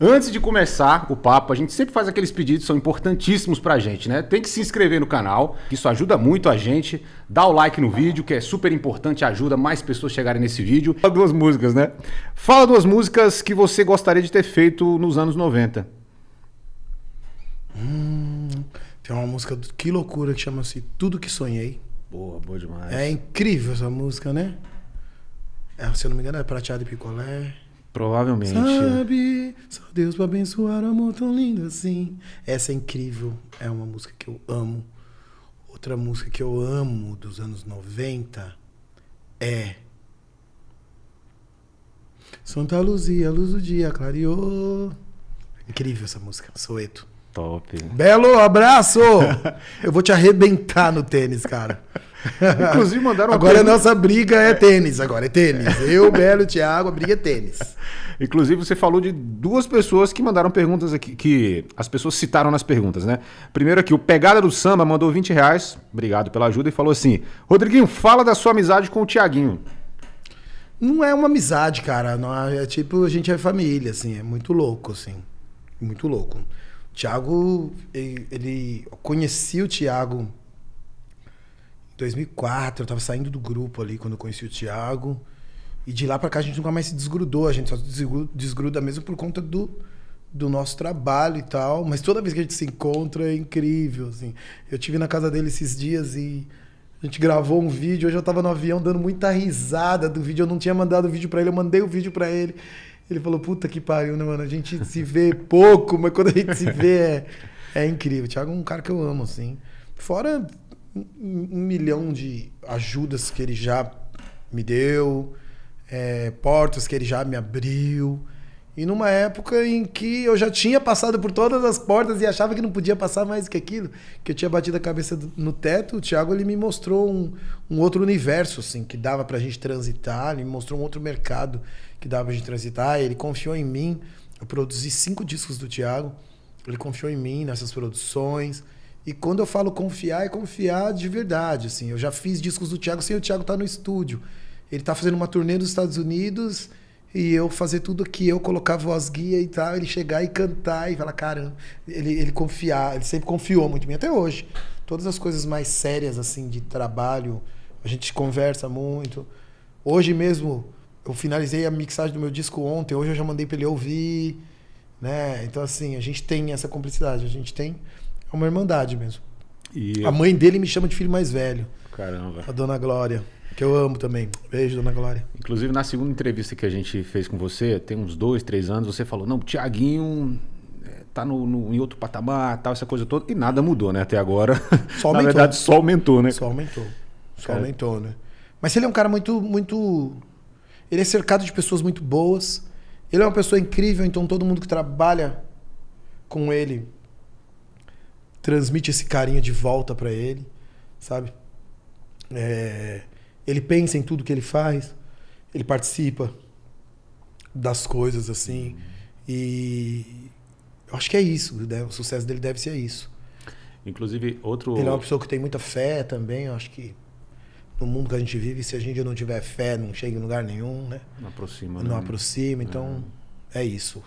Antes de começar o papo, a gente sempre faz aqueles pedidos, que são importantíssimos pra gente, né? Tem que se inscrever no canal, isso ajuda muito a gente. Dá o like no vídeo, que é super importante, ajuda mais pessoas chegarem nesse vídeo. Fala duas músicas, né? Fala duas músicas que você gostaria de ter feito nos anos 90. Hum, tem uma música do Que Loucura que chama-se Tudo Que Sonhei. Boa, boa demais. É incrível essa música, né? É, se eu não me engano, é prateado e picolé. Provavelmente. Sabe, só Deus para abençoar um amor tão lindo assim. Essa é incrível, é uma música que eu amo. Outra música que eu amo dos anos 90 é Santa Luzia, luz do dia, clareou. Incrível essa música, Soeto. Top. Belo abraço! eu vou te arrebentar no tênis, cara. Inclusive mandaram Agora pergunta... a nossa briga é tênis, agora é tênis. Eu, Belo e Thiago, a briga é tênis. Inclusive você falou de duas pessoas que mandaram perguntas aqui, que as pessoas citaram nas perguntas, né? Primeiro aqui, o Pegada do Samba mandou 20 reais, obrigado pela ajuda, e falou assim, Rodriguinho, fala da sua amizade com o Tiaguinho. Não é uma amizade, cara. Não é, é tipo, a gente é família, assim. É muito louco, assim. Muito louco. Tiago, ele, ele conheci o Tiago 2004, eu tava saindo do grupo ali quando eu conheci o Thiago. E de lá para cá a gente nunca mais se desgrudou, a gente só desgruda, desgruda mesmo por conta do, do nosso trabalho e tal. Mas toda vez que a gente se encontra é incrível, assim. Eu tive na casa dele esses dias e a gente gravou um vídeo. Hoje eu tava no avião dando muita risada do vídeo. Eu não tinha mandado o vídeo para ele, eu mandei o vídeo para ele. Ele falou: Puta que pariu, né, mano? A gente se vê pouco, mas quando a gente se vê é, é incrível. O Thiago é um cara que eu amo, assim. Fora um, um milhão de ajudas que ele já me deu, é, portas que ele já me abriu. E numa época em que eu já tinha passado por todas as portas e achava que não podia passar mais que aquilo, que eu tinha batido a cabeça no teto, o Thiago ele me mostrou um, um outro universo, assim, que dava para a gente transitar, ele me mostrou um outro mercado que dava para a gente transitar, ele confiou em mim. Eu produzi cinco discos do Thiago, ele confiou em mim nessas produções. E quando eu falo confiar, é confiar de verdade, assim. Eu já fiz discos do Thiago sem o Thiago estar tá no estúdio. Ele tá fazendo uma turnê nos Estados Unidos e eu fazer tudo que eu colocar voz guia e tal, ele chegar e cantar e falar, caramba ele, ele confiar, ele sempre confiou muito em mim até hoje. Todas as coisas mais sérias assim de trabalho, a gente conversa muito. Hoje mesmo eu finalizei a mixagem do meu disco ontem, hoje eu já mandei para ele ouvir, né? Então assim, a gente tem essa cumplicidade, a gente tem é uma irmandade mesmo. E a mãe dele me chama de filho mais velho. Caramba. A dona Glória, que eu amo também. Beijo, dona Glória. Inclusive, na segunda entrevista que a gente fez com você, tem uns dois, três anos, você falou: não, Tiaguinho é, tá no, no, em outro patamar, tal, essa coisa toda. E nada mudou, né, até agora. Só na verdade, só aumentou, né? Só aumentou. Só Cara. aumentou, né? Mas ele é um cara muito, muito. Ele é cercado de pessoas muito boas. Ele é uma pessoa incrível, então todo mundo que trabalha com ele transmite esse carinho de volta para ele, sabe? É, ele pensa em tudo que ele faz, ele participa das coisas assim. E eu acho que é isso, né? o sucesso dele deve ser isso. Inclusive, outro. Ele é uma pessoa que tem muita fé também, eu acho que no mundo que a gente vive, se a gente não tiver fé, não chega em lugar nenhum, né? Não aproxima, Não né? aproxima, então é, é isso.